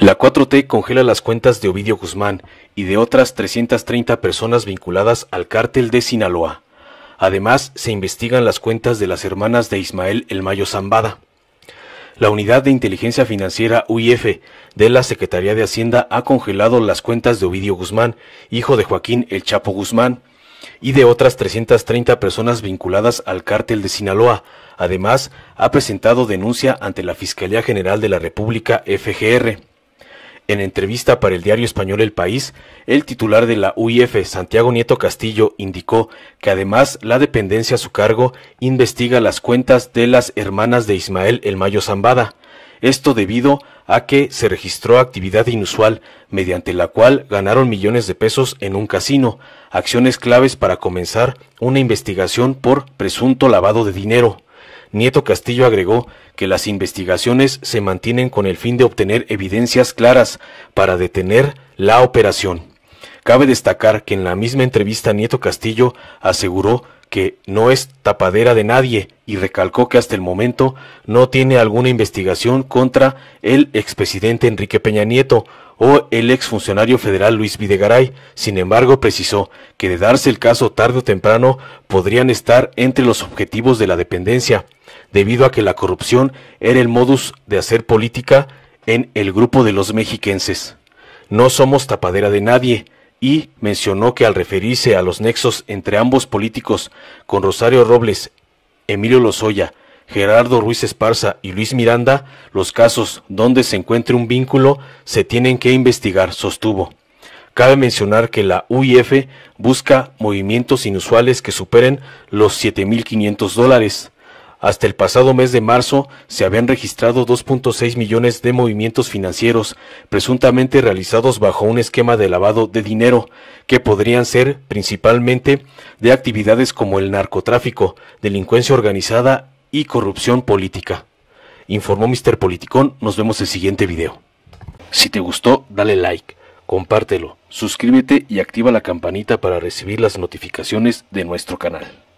La 4T congela las cuentas de Ovidio Guzmán y de otras 330 personas vinculadas al cártel de Sinaloa. Además, se investigan las cuentas de las hermanas de Ismael El Mayo Zambada. La Unidad de Inteligencia Financiera UIF de la Secretaría de Hacienda ha congelado las cuentas de Ovidio Guzmán, hijo de Joaquín El Chapo Guzmán, y de otras 330 personas vinculadas al cártel de Sinaloa. Además, ha presentado denuncia ante la Fiscalía General de la República FGR. En entrevista para el diario español El País, el titular de la UIF, Santiago Nieto Castillo, indicó que además la dependencia a su cargo investiga las cuentas de las hermanas de Ismael El Mayo Zambada. Esto debido a que se registró actividad inusual mediante la cual ganaron millones de pesos en un casino, acciones claves para comenzar una investigación por presunto lavado de dinero. Nieto Castillo agregó que las investigaciones se mantienen con el fin de obtener evidencias claras para detener la operación. Cabe destacar que en la misma entrevista Nieto Castillo aseguró que no es tapadera de nadie y recalcó que hasta el momento no tiene alguna investigación contra el expresidente Enrique Peña Nieto o el exfuncionario federal Luis Videgaray. Sin embargo, precisó que de darse el caso tarde o temprano podrían estar entre los objetivos de la dependencia, debido a que la corrupción era el modus de hacer política en el grupo de los mexiquenses. No somos tapadera de nadie, y mencionó que al referirse a los nexos entre ambos políticos, con Rosario Robles, Emilio Lozoya Gerardo Ruiz Esparza y Luis Miranda, los casos donde se encuentre un vínculo se tienen que investigar, sostuvo. Cabe mencionar que la UIF busca movimientos inusuales que superen los 7.500 dólares. Hasta el pasado mes de marzo se habían registrado 2.6 millones de movimientos financieros presuntamente realizados bajo un esquema de lavado de dinero, que podrían ser principalmente de actividades como el narcotráfico, delincuencia organizada y corrupción política. Informó Mr. Politicón, nos vemos el siguiente video. Si te gustó, dale like, compártelo, suscríbete y activa la campanita para recibir las notificaciones de nuestro canal.